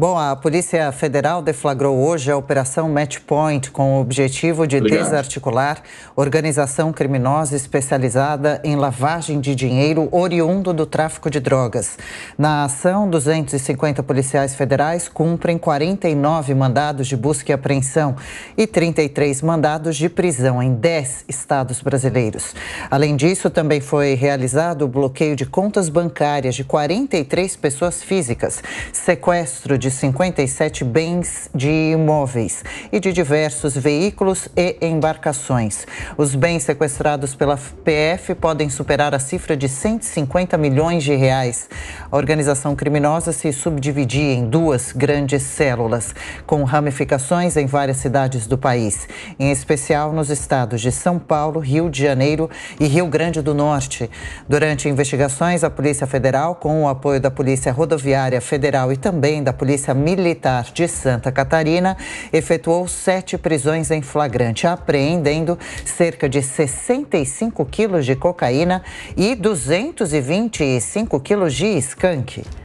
Bom, a Polícia Federal deflagrou hoje a Operação Matchpoint com o objetivo de Obrigado. desarticular organização criminosa especializada em lavagem de dinheiro oriundo do tráfico de drogas. Na ação, 250 policiais federais cumprem 49 mandados de busca e apreensão e 33 mandados de prisão em 10 estados brasileiros. Além disso, também foi realizado o bloqueio de contas bancárias de 43 pessoas físicas, sequestro de de 57 bens de imóveis e de diversos veículos e embarcações. Os bens sequestrados pela PF podem superar a cifra de 150 milhões de reais. A organização criminosa se subdividia em duas grandes células, com ramificações em várias cidades do país, em especial nos estados de São Paulo, Rio de Janeiro e Rio Grande do Norte. Durante investigações, a Polícia Federal, com o apoio da Polícia Rodoviária Federal e também da Polícia Polícia Militar de Santa Catarina efetuou sete prisões em flagrante, apreendendo cerca de 65 quilos de cocaína e 225 quilos de skunk.